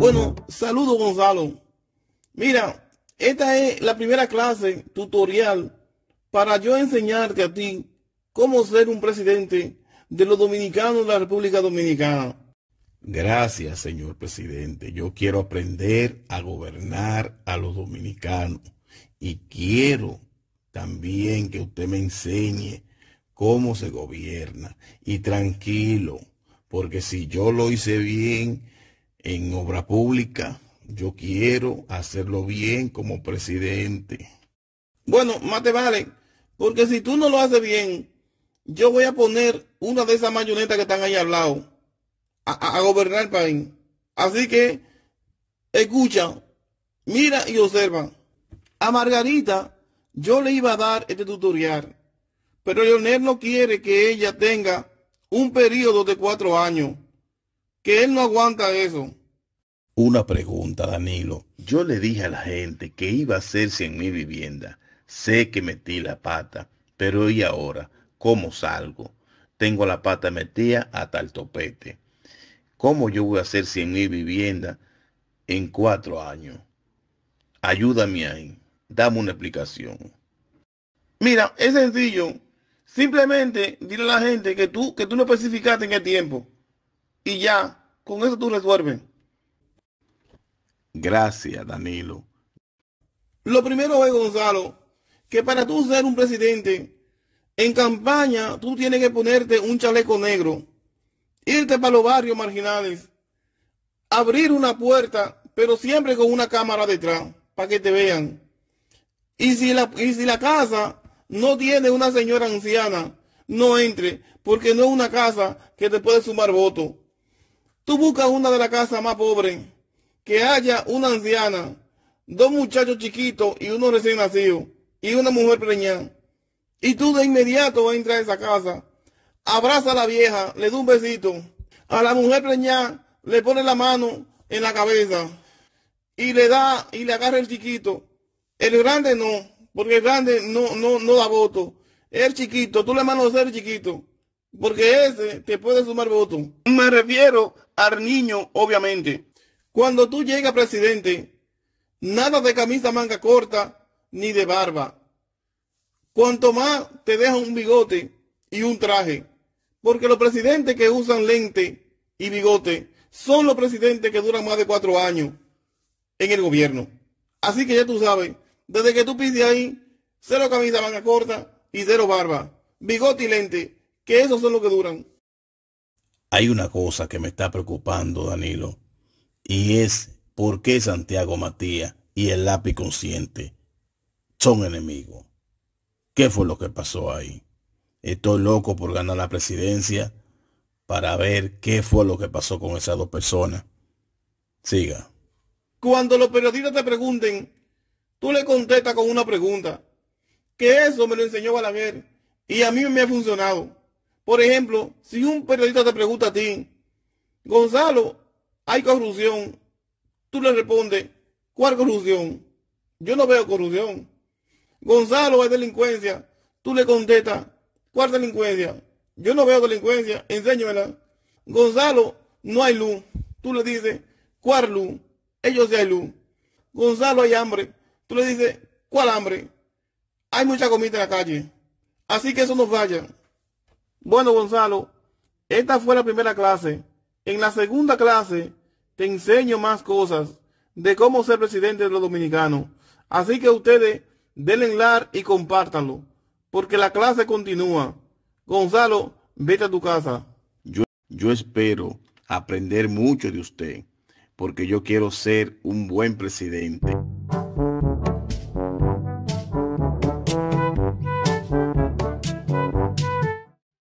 Bueno, saludo Gonzalo. Mira, esta es la primera clase tutorial para yo enseñarte a ti cómo ser un presidente de los dominicanos de la República Dominicana. Gracias, señor presidente. Yo quiero aprender a gobernar a los dominicanos y quiero también que usted me enseñe cómo se gobierna. Y tranquilo, porque si yo lo hice bien, en obra pública. Yo quiero hacerlo bien como presidente. Bueno, más te vale, porque si tú no lo haces bien, yo voy a poner una de esas mayonetas que están ahí al lado a, gobernar el país. Así que, escucha, mira y observa. A Margarita yo le iba a dar este tutorial, pero Leonel no quiere que ella tenga un periodo de cuatro años que él no aguanta eso. Una pregunta, Danilo. Yo le dije a la gente que iba a hacerse en mi vivienda. Sé que metí la pata, pero ¿y ahora? ¿Cómo salgo? Tengo la pata metida hasta el topete. ¿Cómo yo voy a hacer en mi vivienda en cuatro años? Ayúdame ahí. Dame una explicación. Mira, es sencillo. Simplemente dile a la gente que tú, que tú no especificaste en qué tiempo y ya, con eso tú resuelves. Gracias, Danilo. Lo primero es, Gonzalo, que para tú ser un presidente, en campaña tú tienes que ponerte un chaleco negro, irte para los barrios marginales, abrir una puerta, pero siempre con una cámara detrás, para que te vean. Y si, la, si la casa no tiene una señora anciana, no entre, porque no es una casa que te puede sumar votos. Tú buscas una de las casas más pobres, que haya una anciana, dos muchachos chiquitos y uno recién nacido, y una mujer preñada. Y tú de inmediato vas a entrar a esa casa, abraza a la vieja, le da un besito. A la mujer preñada le pone la mano en la cabeza y le da y le agarra el chiquito. El grande no, porque el grande no, no, no da voto. El chiquito, tú le manos el chiquito, porque ese te puede sumar voto. Me refiero niño, obviamente. Cuando tú llegas, presidente, nada de camisa manga corta ni de barba. Cuanto más te deja un bigote y un traje. Porque los presidentes que usan lente y bigote son los presidentes que duran más de cuatro años en el gobierno. Así que ya tú sabes, desde que tú pides ahí, cero camisa manga corta y cero barba, bigote y lente, que esos son los que duran. Hay una cosa que me está preocupando, Danilo, y es por qué Santiago Matías y el lápiz consciente son enemigos. ¿Qué fue lo que pasó ahí? Estoy loco por ganar la presidencia para ver qué fue lo que pasó con esas dos personas. Siga. Cuando los periodistas te pregunten, tú le contestas con una pregunta. Que eso me lo enseñó Balaguer y a mí me ha funcionado. Por ejemplo, si un periodista te pregunta a ti, Gonzalo, hay corrupción, tú le respondes, ¿cuál corrupción? Yo no veo corrupción. Gonzalo, hay delincuencia, tú le contestas, ¿cuál delincuencia? Yo no veo delincuencia, enséñamela. Gonzalo, no hay luz. Tú le dices, ¿cuál luz? Ellos sí hay luz. Gonzalo, hay hambre. Tú le dices, ¿cuál hambre? Hay mucha comida en la calle. Así que eso no falla. Bueno, Gonzalo, esta fue la primera clase. En la segunda clase te enseño más cosas de cómo ser presidente de los dominicanos. Así que ustedes denle like y compártanlo, porque la clase continúa. Gonzalo, vete a tu casa. Yo, yo espero aprender mucho de usted, porque yo quiero ser un buen presidente.